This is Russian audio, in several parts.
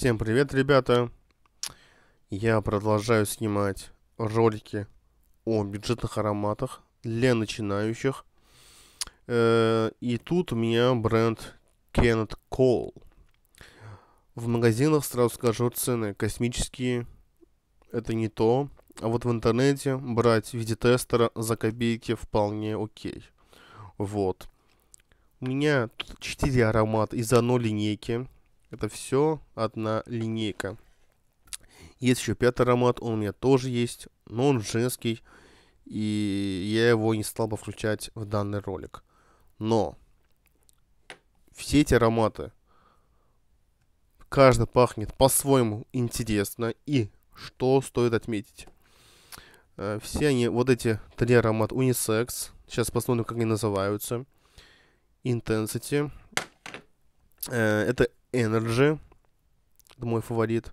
Всем привет, ребята! Я продолжаю снимать ролики о бюджетных ароматах для начинающих. Э, и тут у меня бренд Kenneth Cole. В магазинах, сразу скажу, цены космические. Это не то. А вот в интернете брать в виде тестера за копейки вполне окей. Вот. У меня 4 аромата из одной линейки. Это все одна линейка. Есть еще пятый аромат, он у меня тоже есть, но он женский, и я его не стал бы включать в данный ролик. Но все эти ароматы, каждый пахнет по-своему интересно, и что стоит отметить. Э, все они, вот эти три аромата Unisex. сейчас посмотрим, как они называются. Intensity. Э, это Energy, это мой фаворит,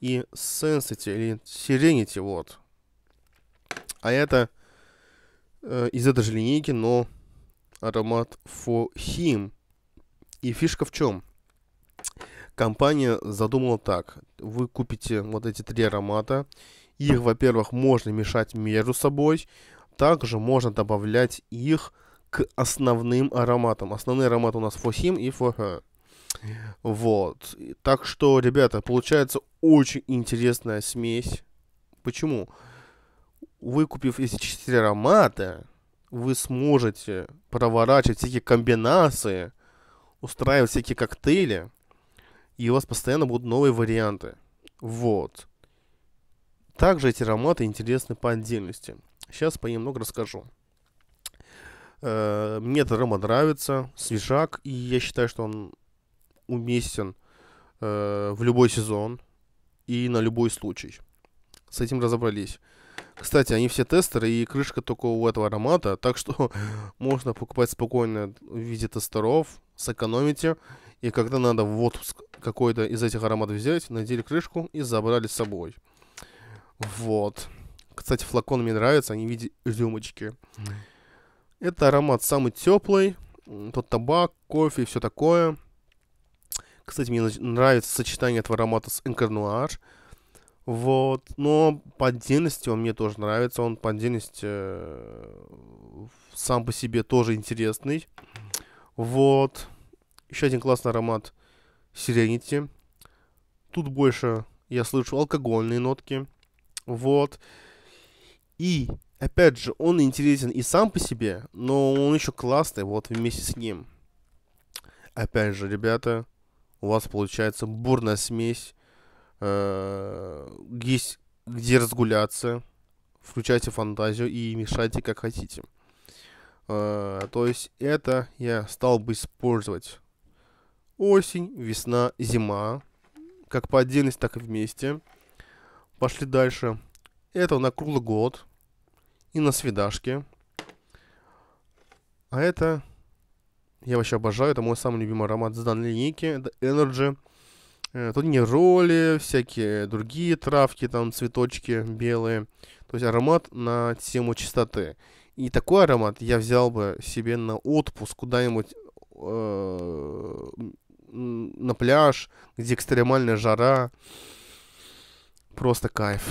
и Sensity или Serenity, вот. А это э, из этой же линейки, но аромат For Him. И фишка в чем? Компания задумала так. Вы купите вот эти три аромата. Их, во-первых, можно мешать между собой. Также можно добавлять их к основным ароматам. Основные ароматы у нас For Him и For Her. Вот. Так что, ребята, получается очень интересная смесь. Почему? Выкупив эти четыре аромата, вы сможете проворачивать всякие комбинации, устраивать всякие коктейли, и у вас постоянно будут новые варианты. Вот. Также эти ароматы интересны по отдельности. Сейчас по ним много расскажу. Э, мне этот аромат нравится, свежак, и я считаю, что он уместен э, в любой сезон и на любой случай. С этим разобрались. Кстати, они все тестеры, и крышка только у этого аромата, так что можно покупать спокойно в виде тестеров, сэкономите. И когда надо в отпуск какой-то из этих ароматов взять, надели крышку и забрали с собой. Вот. Кстати, флакон мне нравится, они в виде рюмочки. Это аромат самый теплый, тот табак, кофе и все такое – кстати, мне нравится сочетание этого аромата с инкарнуар. Вот. Но по отдельности он мне тоже нравится. Он по отдельности э, сам по себе тоже интересный. Вот. Еще один классный аромат сиренити. Тут больше я слышу алкогольные нотки. Вот. И, опять же, он интересен и сам по себе, но он еще классный вот вместе с ним. Опять же, ребята, у вас получается бурная смесь, э, есть где разгуляться, включайте фантазию и мешайте как хотите. Э, то есть это я стал бы использовать осень, весна, зима, как по отдельности, так и вместе. Пошли дальше. Это на круглый год и на свидашке. А это я вообще обожаю, это мой самый любимый аромат с данной линейки, это Energy. Э, тут не роли, всякие другие травки, там цветочки белые. То есть аромат на тему чистоты. И такой аромат я взял бы себе на отпуск куда-нибудь э, на пляж, где экстремальная жара. Просто кайф.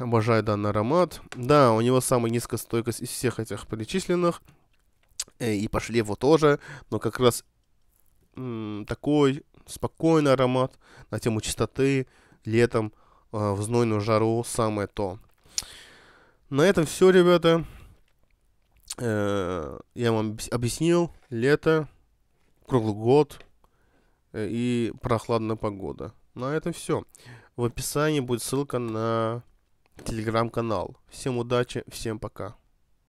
Обожаю данный аромат. Да, у него самая низкая стойкость из всех этих перечисленных. Э, и пошли его тоже, но как раз такой спокойный аромат на тему чистоты летом э, в знойную жару самое то. На этом все, ребята. Э, я вам объяснил лето, круглый год э, и прохладная погода. На этом все. В описании будет ссылка на телеграм-канал. Всем удачи, всем пока.